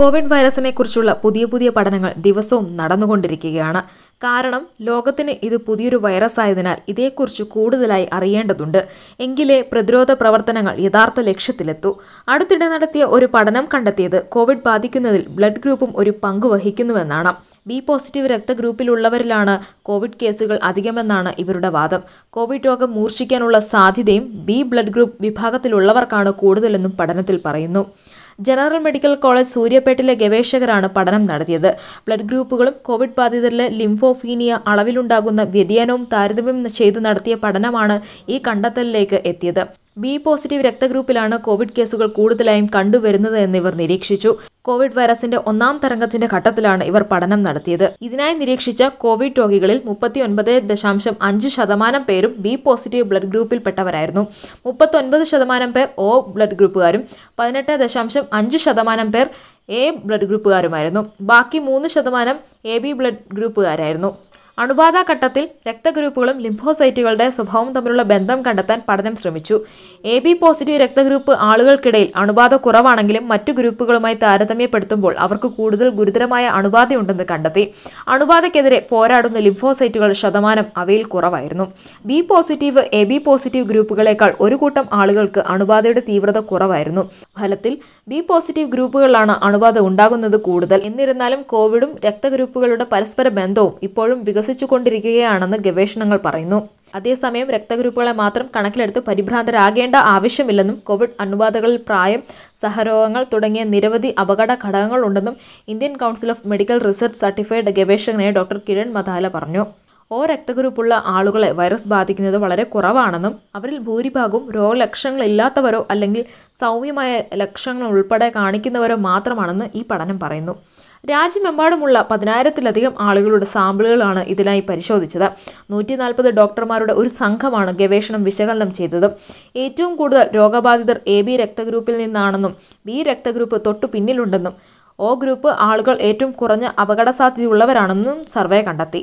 Covid വൈറസിനെ കുറിച്ചുള്ള പുതിയ പുതിയ പഠനങ്ങൾ ദിവസവും നടന്നുകൊണ്ടിരിക്കുകയാണ് കാരണം ലോകത്തിന് ഇത് പുതിയൊരു വൈറസ് ആയതിനാൽ ഇതേക്കുറിച്ച് കൂടുതലായി അറിയേണ്ടതുണ്ട് എങ്കിലേ പ്രതിരോധ പ്രവർത്തനങ്ങൾ യഥാർത്ഥ ലക്ഷ്യത്തിലെത്തു അടുത്തിടെ നടത്തിയ ഒരു പഠനം കണ്ടെത്തിയത് കോവിഡ് ബാധിക്കുന്നതിൽ ബ്ലഡ് ഗ്രൂപ്പും ഒരു പങ്ക് വഹിക്കുന്നുവെന്നാണ് ബി പോസിറ്റീവ് രക്തഗ്രൂപ്പിലുള്ളവരിലാണ് കോവിഡ് കേസുകൾ അധികമെന്നാണ് ഇവരുടെ വാദം കോവിഡ് രോഗം മൂർച്ഛിക്കാനുള്ള സാധ്യതയും ബി ബ്ലഡ് ഗ്രൂപ്പ് വിഭാഗത്തിലുള്ളവർക്കാണ് കൂടുതലെന്നും പഠനത്തിൽ പറയുന്നു ജനറൽ മെഡിക്കൽ കോളേജ് സൂര്യപേട്ടിലെ ഗവേഷകരാണ് പഠനം നടത്തിയത് ബ്ലഡ് ഗ്രൂപ്പുകളും കോവിഡ് ബാധിതരിലെ ലിംഫോഫീനിയ അളവിലുണ്ടാകുന്ന വ്യതിയാനവും താരതമ്യം ചെയ്തു നടത്തിയ പഠനമാണ് ഈ കണ്ടെത്തലിലേക്ക് എത്തിയത് ബി പോസിറ്റീവ് രക്തഗ്രൂപ്പിലാണ് കോവിഡ് കേസുകൾ കൂടുതലായും കണ്ടുവരുന്നത് ഇവർ നിരീക്ഷിച്ചു കോവിഡ് വൈറസിന്റെ ഒന്നാം തരംഗത്തിന്റെ ഘട്ടത്തിലാണ് ഇവർ പഠനം നടത്തിയത് ഇതിനായി നിരീക്ഷിച്ച കോവിഡ് രോഗികളിൽ മുപ്പത്തിയൊൻപത് ദശാംശം അഞ്ച് ശതമാനം പേരും ബി പോസിറ്റീവ് ബ്ലഡ് ഗ്രൂപ്പിൽപ്പെട്ടവരായിരുന്നു മുപ്പത്തൊൻപത് ശതമാനം പേർ ഒ ബ്ലഡ് ഗ്രൂപ്പുകാരും പതിനെട്ട് ദശാംശം അഞ്ച് ശതമാനം പേർ എ ബ്ലഡ് ഗ്രൂപ്പുകാരുമായിരുന്നു ബാക്കി മൂന്ന് ശതമാനം എ ബി ബ്ലഡ് ഗ്രൂപ്പുകാരായിരുന്നു അണുബാധ ഘട്ടത്തിൽ രക്തഗ്രൂപ്പുകളും ലിംഫോസൈറ്റുകളുടെ സ്വഭാവം തമ്മിലുള്ള ബന്ധം കണ്ടെത്താൻ പഠനം ശ്രമിച്ചു എ ബി പോസിറ്റീവ് രക്തഗ്രൂപ്പ് ആളുകൾക്കിടയിൽ അണുബാധ കുറവാണെങ്കിലും മറ്റു ഗ്രൂപ്പുകളുമായി താരതമ്യപ്പെടുത്തുമ്പോൾ അവർക്ക് കൂടുതൽ ഗുരുതരമായ അണുബാധയുണ്ടെന്ന് കണ്ടെത്തി അണുബാധയ്ക്കെതിരെ പോരാടുന്ന ലിംഫോസൈറ്റുകൾ ശതമാനം അവയിൽ കുറവായിരുന്നു B positive A B positive ഗ്രൂപ്പുകളേക്കാൾ ഒരു കൂട്ടം ആളുകൾക്ക് അണുബാധയുടെ തീവ്രത കുറവായിരുന്നു ഫലത്തിൽ ബി പോസിറ്റീവ് ഗ്രൂപ്പുകളിലാണ് അണുബാധ ഉണ്ടാകുന്നത് കൂടുതൽ എന്നിരുന്നാലും കോവിഡും രക്തഗ്രൂപ്പുകളുടെ പരസ്പര ബന്ധവും ഇപ്പോഴും വികസിച്ചു വികസിച്ചുകൊണ്ടിരിക്കുകയാണെന്ന് ഗവേഷണങ്ങൾ പറയുന്നു അതേസമയം രക്തഗ്രൂപ്പുകളെ മാത്രം കണക്കിലെടുത്ത് പരിഭ്രാന്തരാകേണ്ട ആവശ്യമില്ലെന്നും കോവിഡ് അണുബാധകളിൽ പ്രായം സഹരോഗങ്ങൾ തുടങ്ങിയ നിരവധി അപകട ഘടകങ്ങളുണ്ടെന്നും Indian council of medical research certified ഗവേഷകനായ ഡോക്ടർ കിരൺ മതാല പറഞ്ഞു ഓ രക്തഗ്രൂപ്പുള്ള ആളുകളെ വൈറസ് ബാധിക്കുന്നത് വളരെ കുറവാണെന്നും അവരിൽ ഭൂരിഭാഗവും രോഗലക്ഷണങ്ങൾ ഇല്ലാത്തവരോ അല്ലെങ്കിൽ സൗമ്യമായ ലക്ഷണങ്ങൾ ഉൾപ്പെടെ കാണിക്കുന്നവരോ മാത്രമാണെന്ന് ഈ പഠനം പറയുന്നു രാജ്യമെമ്പാടുമുള്ള പതിനായിരത്തിലധികം ആളുകളുടെ സാമ്പിളുകളാണ് ഇതിനായി പരിശോധിച്ചത് നൂറ്റി നാൽപ്പത് ഡോക്ടർമാരുടെ ഒരു സംഘമാണ് ഗവേഷണം വിശകലനം ചെയ്തത് ഏറ്റവും കൂടുതൽ രോഗബാധിതർ എ ബി രക്തഗ്രൂപ്പിൽ നിന്നാണെന്നും ബി രക്തഗ്രൂപ്പ് തൊട്ടു പിന്നിലുണ്ടെന്നും ഒ ഗ്രൂപ്പ് ആളുകൾ ഏറ്റവും കുറഞ്ഞ സാധ്യതയുള്ളവരാണെന്നും സർവേ കണ്ടെത്തി